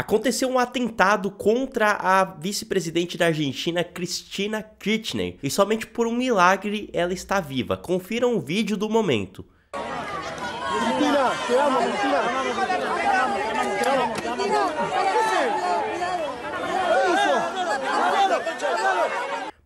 Aconteceu um atentado contra a vice-presidente da Argentina, Cristina Kirchner, e somente por um milagre ela está viva. Confiram o vídeo do momento. Cristina, te amo, Cristina.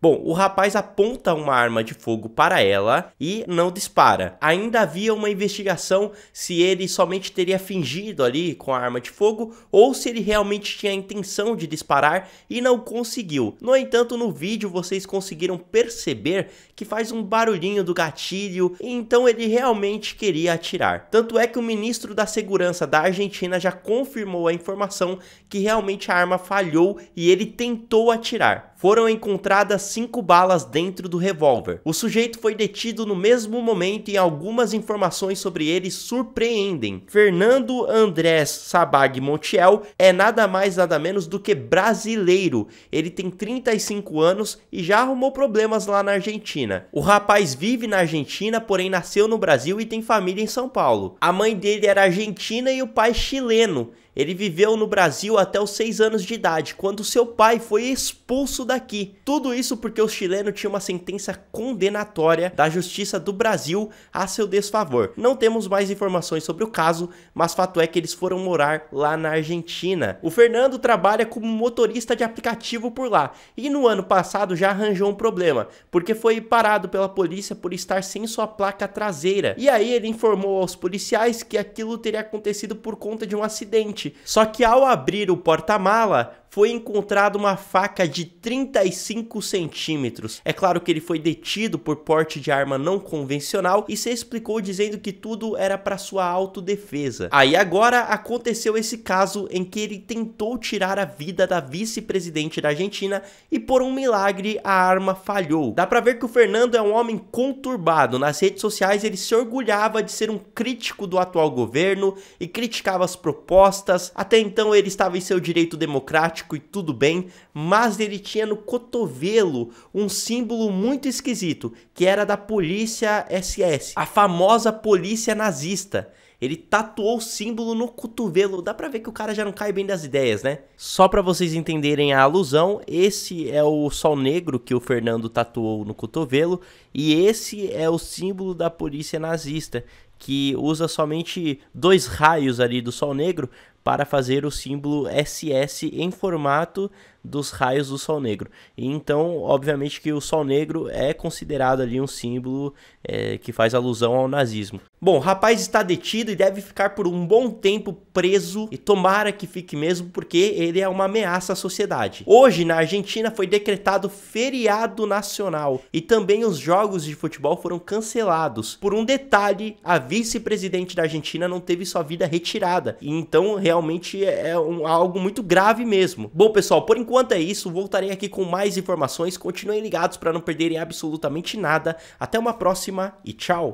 Bom, o rapaz aponta uma arma de fogo para ela e não dispara. Ainda havia uma investigação se ele somente teria fingido ali com a arma de fogo ou se ele realmente tinha a intenção de disparar e não conseguiu. No entanto, no vídeo vocês conseguiram perceber que faz um barulhinho do gatilho, e então ele realmente queria atirar. Tanto é que o ministro da Segurança da Argentina já confirmou a informação que realmente a arma falhou e ele tentou atirar. Foram encontradas cinco balas dentro do revólver. O sujeito foi detido no mesmo momento e algumas informações sobre ele surpreendem. Fernando Andrés Sabag Montiel é nada mais nada menos do que brasileiro. Ele tem 35 anos e já arrumou problemas lá na Argentina. O rapaz vive na Argentina, porém nasceu no Brasil e tem família em São Paulo. A mãe dele era argentina e o pai chileno. Ele viveu no Brasil até os 6 anos de idade, quando seu pai foi expulso daqui. Tudo isso porque o chileno tinha uma sentença condenatória da Justiça do Brasil a seu desfavor. Não temos mais informações sobre o caso, mas fato é que eles foram morar lá na Argentina. O Fernando trabalha como motorista de aplicativo por lá e no ano passado já arranjou um problema, porque foi parado pela polícia por estar sem sua placa traseira. E aí ele informou aos policiais que aquilo teria acontecido por conta de um acidente só que ao abrir o porta-mala, foi encontrada uma faca de 35 centímetros. É claro que ele foi detido por porte de arma não convencional e se explicou dizendo que tudo era para sua autodefesa. Aí agora aconteceu esse caso em que ele tentou tirar a vida da vice-presidente da Argentina e por um milagre a arma falhou. Dá para ver que o Fernando é um homem conturbado. Nas redes sociais ele se orgulhava de ser um crítico do atual governo e criticava as propostas. Até então ele estava em seu direito democrático e tudo bem, mas ele tinha no cotovelo um símbolo muito esquisito, que era da polícia SS, a famosa polícia nazista. Ele tatuou o símbolo no cotovelo. Dá pra ver que o cara já não cai bem das ideias, né? Só pra vocês entenderem a alusão, esse é o sol negro que o Fernando tatuou no cotovelo. E esse é o símbolo da polícia nazista, que usa somente dois raios ali do sol negro para fazer o símbolo SS em formato dos raios do Sol Negro. Então, obviamente que o Sol Negro é considerado ali um símbolo é, que faz alusão ao nazismo. Bom, o rapaz está detido detido e deve ficar por um bom tempo preso e tomara que fique mesmo porque ele é uma ameaça à sociedade. Hoje na Argentina foi decretado feriado nacional e também os jogos de futebol foram cancelados. Por um detalhe, a vice-presidente da Argentina não teve sua vida retirada. E então realmente é um, algo muito grave mesmo. Bom pessoal, por enquanto é isso, voltarei aqui com mais informações. Continuem ligados para não perderem absolutamente nada. Até uma próxima e tchau.